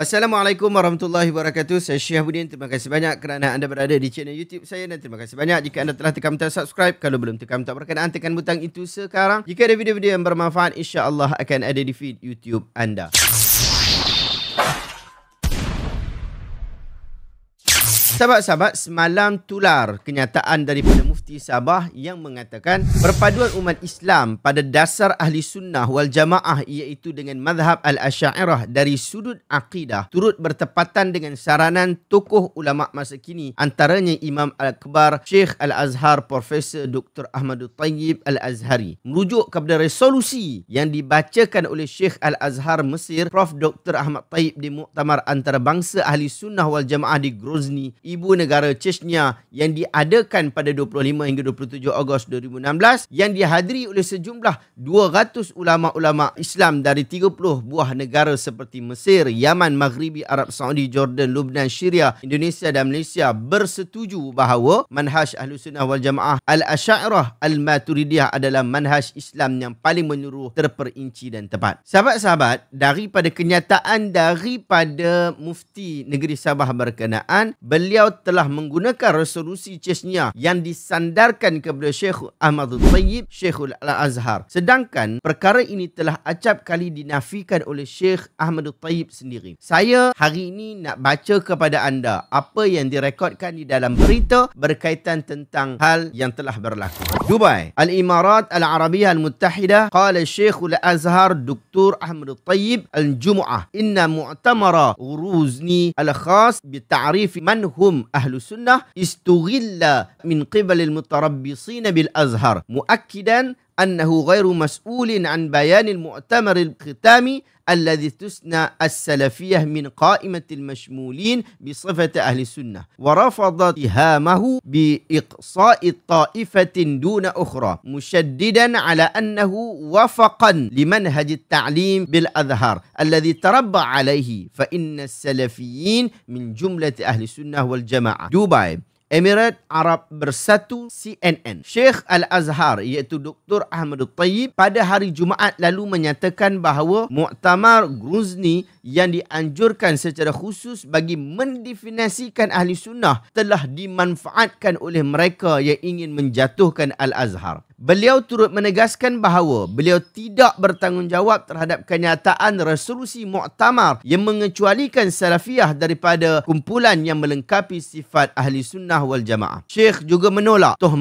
Assalamualaikum warahmatullahi wabarakatuh. Saya Syih Budin. Terima kasih banyak kerana anda berada di channel YouTube saya dan terima kasih banyak jika anda telah tekan butang subscribe. Kalau belum tekan butang berkenaan, tekan butang itu sekarang. Jika ada video-video yang bermanfaat, insya-Allah akan ada di feed YouTube anda. sahabat-sahabat semalam tular kenyataan daripada mufti Sabah yang mengatakan perpaduan umat Islam pada dasar ahli sunnah wal jamaah iaitu dengan madhab al-asyairah dari sudut aqidah turut bertepatan dengan saranan tokoh ulama masa kini antaranya Imam Al-Akbar Sheikh Al-Azhar Profesor Dr. Ahmadul Tayyib Al-Azhari merujuk kepada resolusi yang dibacakan oleh Sheikh Al-Azhar Mesir Prof. Dr. Ahmad Tayyib di Muktamar Antarabangsa Ahli Sunnah wal Jamaah di Grozny Ibu Negara Chechnya yang diadakan pada 25 hingga 27 Ogos 2016 yang dihadiri oleh sejumlah 200 ulama-ulama Islam dari 30 buah negara seperti Mesir, Yaman, Maghribi, Arab Saudi, Jordan, Lubnan, Syria, Indonesia dan Malaysia bersetuju bahawa manhaj Ahlu Sunnah wal Jamaah Al-Asyairah Al-Maturidiyah adalah manhaj Islam yang paling menyuruh terperinci dan tepat. Sahabat-sahabat, daripada kenyataan daripada Mufti Negeri Sabah berkenaan, beliau beliau telah menggunakan resolusi Chechnya yang disandarkan kepada Sheikh Ahmad Tayyib, Sheikh Al-Azhar. Sedangkan perkara ini telah acap kali dinafikan oleh Sheikh Ahmad Tayyib sendiri. Saya hari ini nak baca kepada anda apa yang direkodkan di dalam berita berkaitan tentang hal yang telah berlaku. Dubai, Al-Imarat Al-Arabiyah Al-Muttahidah, Kala Sheikh Al-Azhar, Dr. Ahmad Tayyib Al-Jum'ah, Inna Mu'tamara Uruzni Al-Khas Bita'rifi Man Hum هم أهل السنة استغل من قبل المتربصين بالأزهر مؤكدا أنه غير مسؤول عن بيان المؤتمر الختامي الذي تسنى السلفية من قائمة المشمولين بصفة أهل السنة ورفض اتهامه بإقصاء طائفة دون أخرى مشددا على أنه وفقا لمنهج التعليم بالأزهر الذي تربى عليه فإن السلفيين من جملة أهل السنة والجماعة دبي Emirat Arab Bersatu CNN. Sheikh Al-Azhar iaitu Dr. Ahmad Tayyib pada hari Jumaat lalu menyatakan bahawa Muktamar Gruzni yang dianjurkan secara khusus bagi mendefinisikan Ahli Sunnah telah dimanfaatkan oleh mereka yang ingin menjatuhkan Al-Azhar. Beliau turut menegaskan bahawa beliau tidak bertanggungjawab terhadap kenyataan resolusi muktamar yang mengecualikan Salafiyah daripada kumpulan yang melengkapi sifat Ahli Sunnah wal Jamaah. Syekh juga menolak Toh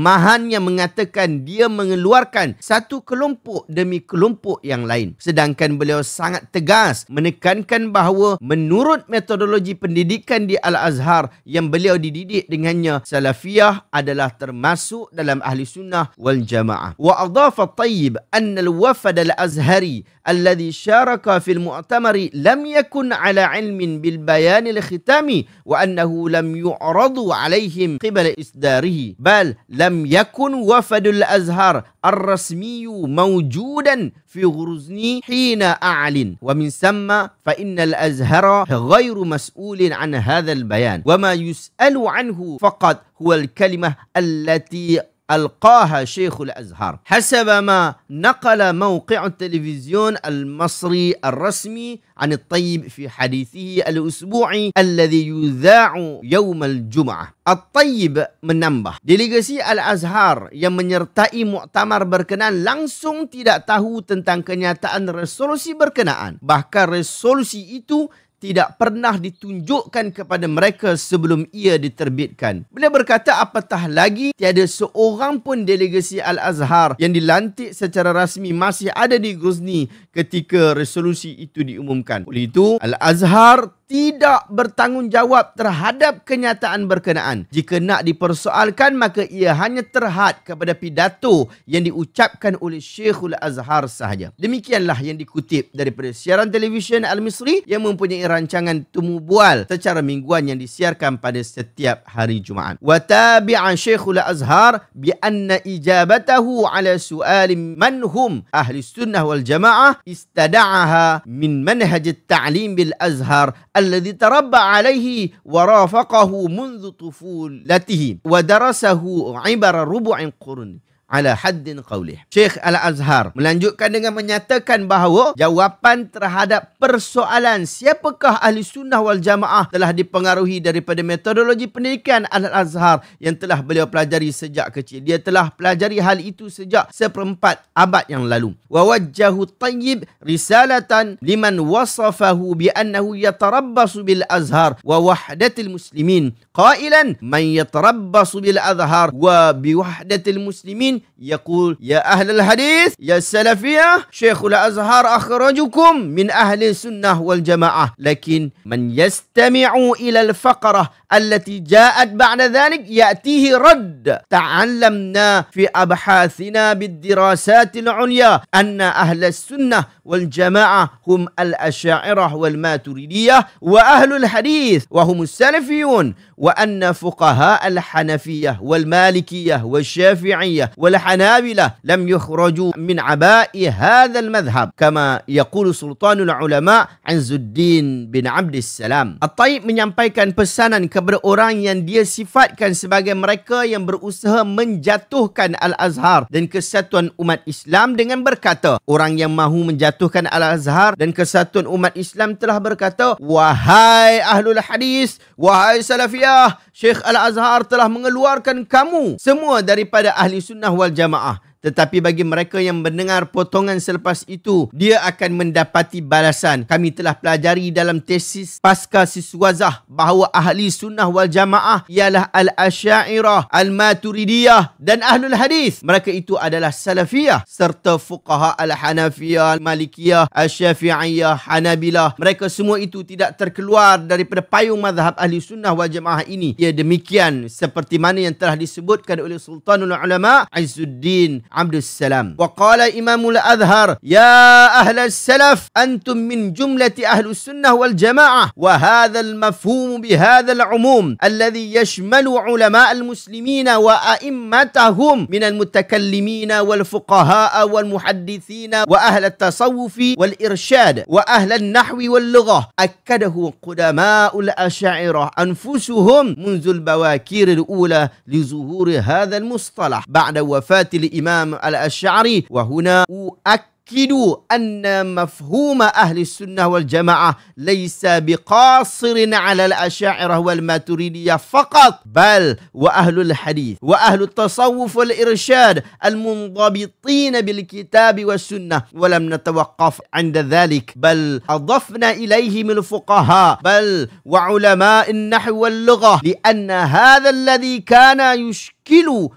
yang mengatakan dia mengeluarkan satu kelompok demi kelompok yang lain. Sedangkan beliau sangat tegas menekankan bahawa menurut metodologi pendidikan di Al-Azhar yang beliau dididik dengannya, Salafiyah adalah termasuk dalam Ahli Sunnah wal Jamaah. الجماعة وأضاف الطيب أن الوفد الأزهري الذي شارك في المؤتمر لم يكن على علم بالبيان الختامي وأنه لم يعرض عليهم قبل إصداره بل لم يكن وفد الأزهر الرسمي موجودا في غرزني حين أعلن ومن ثم فإن الأزهر غير مسؤول عن هذا البيان وما يسأل عنه فقط هو الكلمة التي ألقاها شيخ الأزهر حسب ما نقل موقع التلفزيون المصري الرسمي عن الطيب في حديثه الأسبوعي الذي يذاع يوم الجمعة الطيب menambah delegasi Al-Azhar yang menyertai muktamar berkenaan langsung tidak tahu tentang kenyataan resolusi berkenaan bahkan resolusi itu tidak pernah ditunjukkan kepada mereka sebelum ia diterbitkan. Beliau berkata apatah lagi tiada seorang pun delegasi Al-Azhar yang dilantik secara rasmi masih ada di Ghazni ketika resolusi itu diumumkan. Oleh itu, Al-Azhar tidak bertanggungjawab terhadap kenyataan berkenaan. Jika nak dipersoalkan, maka ia hanya terhad kepada pidato yang diucapkan oleh Syekhul Azhar sahaja. Demikianlah yang dikutip daripada siaran televisyen Al-Misri yang mempunyai rancangan Tumu Bual secara mingguan yang disiarkan pada setiap hari Jumaat. Watabi'an Syekhul Azhar bi'anna ijabatahu ala su'al man hum ahli sunnah wal jamaah istada'aha min manhaj talim bil Azhar الذي تربى عليه ورافقه منذ طفولته ودرسه عبر ربع قرن ala haddin qawlih. Syekh Al-Azhar melanjutkan dengan menyatakan bahawa jawapan terhadap persoalan siapakah ahli sunnah wal jamaah telah dipengaruhi daripada metodologi pendidikan Al-Azhar yang telah beliau pelajari sejak kecil. Dia telah pelajari hal itu sejak seperempat abad yang lalu. Wa wajjahu tayyib risalatan liman wasafahu bi annahu yatarabbasu bil azhar wa wahdatil muslimin qailan man yatarabbasu bil azhar wa bi wahdatil muslimin يقول يا أهل الحديث يا السلفية شيخ الأزهار أخرجكم من أهل السنة والجماعة لكن من يستمع إلى الفقرة التي جاءت بعد ذلك يأتيه رد تعلمنا في أبحاثنا بالدراسات العليا أن أهل السنة والجماعة هم الأشاعرة والماتريدية وأهل الحديث وهم السلفيون al-Hanafiyyah, وأن فقهاء الحنفية والمالكية والشافعية والحنابلة لم يخرجوا من عباء هذا المذهب كما يقول سلطان العلماء عز الدين بن عبد السلام الطيب menyampaikan pesanan kepada orang yang dia sifatkan sebagai mereka yang berusaha menjatuhkan Al-Azhar dan kesatuan umat Islam dengan berkata orang yang mahu menjatuhkan Al-Azhar dan kesatuan umat Islam telah berkata wahai ahlul hadis wahai salafiyah Syekh Al-Azhar telah mengeluarkan kamu semua daripada Ahli Sunnah wal Jamaah tetapi bagi mereka yang mendengar potongan selepas itu dia akan mendapati balasan kami telah pelajari dalam tesis pasca siswazah bahawa ahli sunnah wal jamaah ialah al-asy'ariyah al-maturidiyah dan ahlul hadis mereka itu adalah salafiyah serta fuqaha al-hanafiyah malikiyah asy-syafi'iyah hanabilah mereka semua itu tidak terkeluar daripada payung mazhab ahli sunnah wal jamaah ini ia demikian seperti mana yang telah disebutkan oleh sultanul ulama Izzuddin عبد السلام وقال إمام الأزهر يا أهل السلف أنتم من جملة أهل السنة والجماعة وهذا المفهوم بهذا العموم الذي يشمل علماء المسلمين وأئمتهم من المتكلمين والفقهاء والمحدثين وأهل التصوف والإرشاد وأهل النحو واللغة أكده قدماء الأشاعرة أنفسهم منذ البواكير الأولى لظهور هذا المصطلح بعد وفاة الإمام الإمام الأشعري وهنا أؤكد أكدوا أن مفهوم أهل السنة والجماعة ليس بقاصر على الأشاعرة والماتريدية فقط بل وأهل الحديث وأهل التصوف والإرشاد المنضبطين بالكتاب والسنة ولم نتوقف عند ذلك بل أضفنا إليهم الفقهاء بل وعلماء النحو واللغة لأن هذا الذي كان يشكل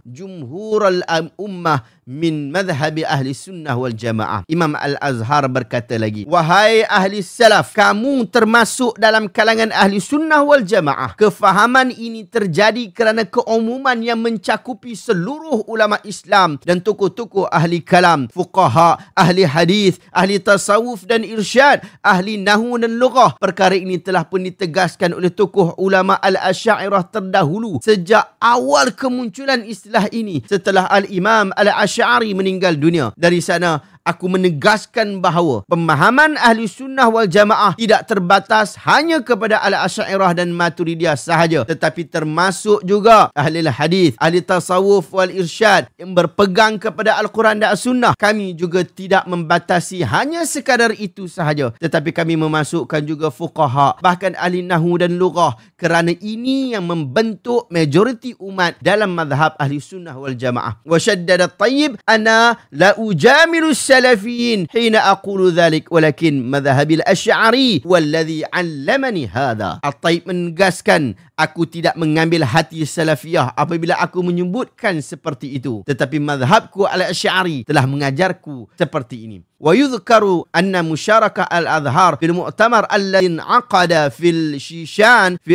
jumhur al ummah min madhhab ahli sunnah wal jamaah. Imam Al-Azhar berkata lagi, wahai ahli salaf, kamu termasuk dalam kalangan ahli sunnah wal jamaah. Kefahaman ini terjadi kerana keumuman yang mencakupi seluruh ulama Islam dan tokoh-tokoh ahli kalam, fuqaha, ahli hadis, ahli tasawuf dan irsyad, ahli nahu dan lughah. Perkara ini telah pun ditegaskan oleh tokoh ulama Al-Asy'ariyah terdahulu sejak awal kemunculan kemunculan istilah ini setelah Al-Imam Al-Ash'ari meninggal dunia. Dari sana, aku menegaskan bahawa pemahaman ahli sunnah wal jamaah tidak terbatas hanya kepada ala asyairah dan maturidiyah sahaja tetapi termasuk juga ahli hadis ahli tasawuf wal irsyad yang berpegang kepada al-Quran dan as-sunnah kami juga tidak membatasi hanya sekadar itu sahaja tetapi kami memasukkan juga fuqaha bahkan ahli nahu dan lughah kerana ini yang membentuk majoriti umat dalam mazhab ahli sunnah wal jamaah wa syaddada tayyib ana la ujamilu السلفيين حين أقول ذلك ولكن مذهب الأشعري والذي علمني هذا الطيب قاسكن aku tidak mengambil hati salafiyah apabila aku menyebutkan seperti itu tetapi mazhabku al-asy'ari telah mengajarku seperti ini wa yudhkaru anna musyarakah al-azhar fil mu'tamar alladhi aqada fil shishan fi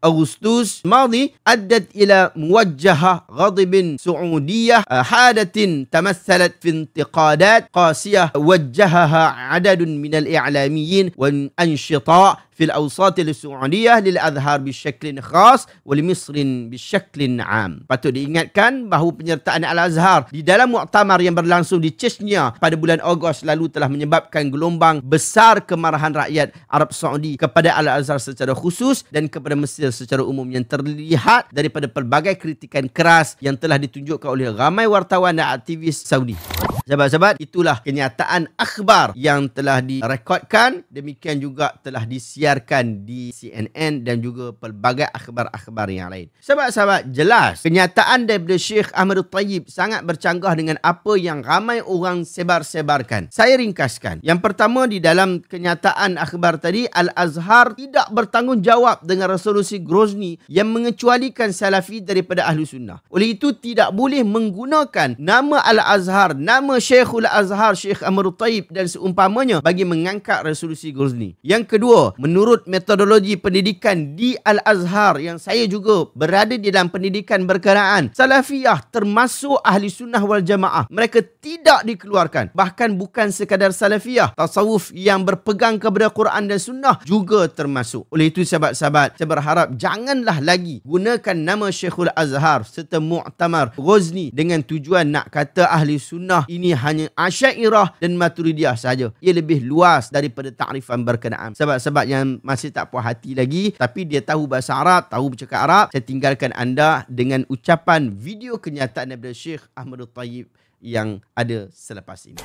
agustus madi addat ila muwajjaha ghadibin su'udiyah hadatin tamassalat fi intiqadat qasiyah wajjahaha adadun minal i'lamiyin wal anshita fil awsat al su'aniyah lil azhar bi syaklin khas wal misrin bi syaklin am patut diingatkan bahawa penyertaan al azhar di dalam muktamar yang berlangsung di Chechnya pada bulan Ogos lalu telah menyebabkan gelombang besar kemarahan rakyat Arab Saudi kepada al azhar secara khusus dan kepada Mesir secara umum yang terlihat daripada pelbagai kritikan keras yang telah ditunjukkan oleh ramai wartawan dan aktivis Saudi. Sahabat-sahabat, itulah kenyataan akhbar yang telah direkodkan. Demikian juga telah disiarkan di CNN dan juga pelbagai akhbar-akhbar yang lain. Sahabat-sahabat, jelas kenyataan daripada Syekh Ahmad Tayyib sangat bercanggah dengan apa yang ramai orang sebar-sebarkan. Saya ringkaskan. Yang pertama di dalam kenyataan akhbar tadi, Al-Azhar tidak bertanggungjawab dengan resolusi Grozny yang mengecualikan Salafi daripada Ahlu Sunnah. Oleh itu, tidak boleh menggunakan nama Al-Azhar, nama nama Syekhul Azhar Syekh Amrul Taib dan seumpamanya bagi mengangkat resolusi Ghazni. Yang kedua, menurut metodologi pendidikan di Al-Azhar yang saya juga berada di dalam pendidikan berkenaan, Salafiyah termasuk Ahli Sunnah wal Jamaah. Mereka tidak dikeluarkan. Bahkan bukan sekadar Salafiyah. Tasawuf yang berpegang kepada Quran dan Sunnah juga termasuk. Oleh itu, sahabat-sahabat, saya berharap janganlah lagi gunakan nama Syekhul Azhar serta Mu'tamar Ghazni dengan tujuan nak kata Ahli Sunnah ini ini hanya asyairah dan maturidiyah saja. Ia lebih luas daripada takrifan berkenaan. Sebab-sebab yang masih tak puas hati lagi tapi dia tahu bahasa Arab, tahu bercakap Arab, saya tinggalkan anda dengan ucapan video kenyataan daripada Syekh Ahmadul Tayyib yang ada selepas ini.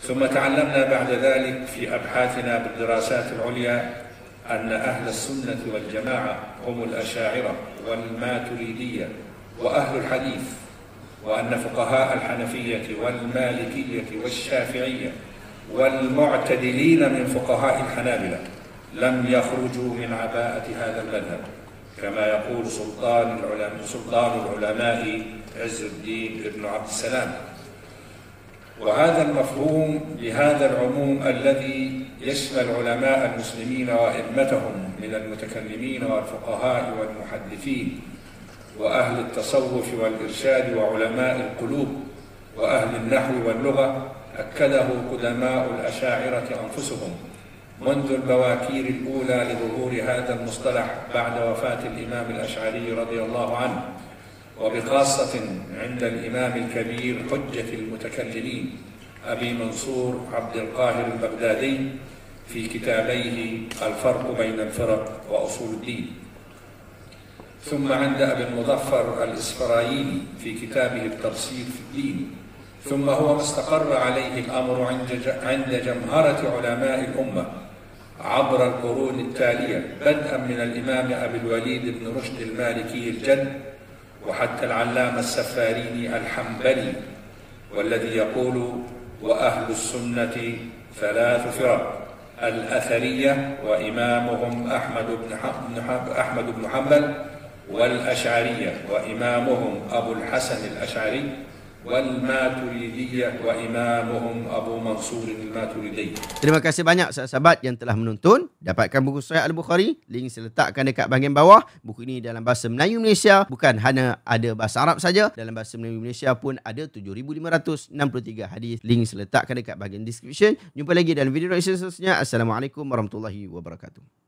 ثم تعلمنا بعد ذلك في أبحاثنا بالدراسات العليا أن أهل السنة والجماعة هم الأشاعرة والماتريدية وأهل الحديث وأن فقهاء الحنفية والمالكية والشافعية والمعتدلين من فقهاء الحنابلة لم يخرجوا من عباءة هذا المذهب كما يقول سلطان العلماء سلطان العلماء عز الدين بن عبد السلام وهذا المفهوم لهذا العموم الذي يشمل علماء المسلمين وائمتهم من المتكلمين والفقهاء والمحدثين وأهل التصوف والإرشاد وعلماء القلوب وأهل النحو واللغة أكده قدماء الأشاعرة أنفسهم منذ البواكير الأولى لظهور هذا المصطلح بعد وفاة الإمام الأشعري رضي الله عنه وبخاصة عند الإمام الكبير حجة المتكلمين أبي منصور عبد القاهر البغدادي في كتابيه الفرق بين الفرق وأصول الدين ثم عند أبي المظفر الإسفرايني في كتابه التبسيط في الدين ثم هو ما استقر عليه الأمر عند جمهرة علماء الأمة عبر القرون التالية بدءا من الإمام أبي الوليد بن رشد المالكي الجد وحتى العلامة السفاريني الحنبلي والذي يقول وأهل السنة ثلاث فرق الأثرية وإمامهم أحمد بن أحمد بن حنبل والأشعرية وإمامهم أبو الحسن الأشعري والماتريدية وإمامهم أبو منصور الماتريدي Terima kasih banyak sahabat yang telah menonton. Dapatkan buku Sahih Al-Bukhari. Link saya letakkan dekat bahagian bawah. Buku ini dalam bahasa Melayu Malaysia. Bukan hanya ada bahasa Arab saja. Dalam bahasa Melayu Malaysia pun ada 7,563 hadis. Link saya letakkan dekat bahagian description. Jumpa lagi dalam video reaction seterusnya. Assalamualaikum warahmatullahi wabarakatuh.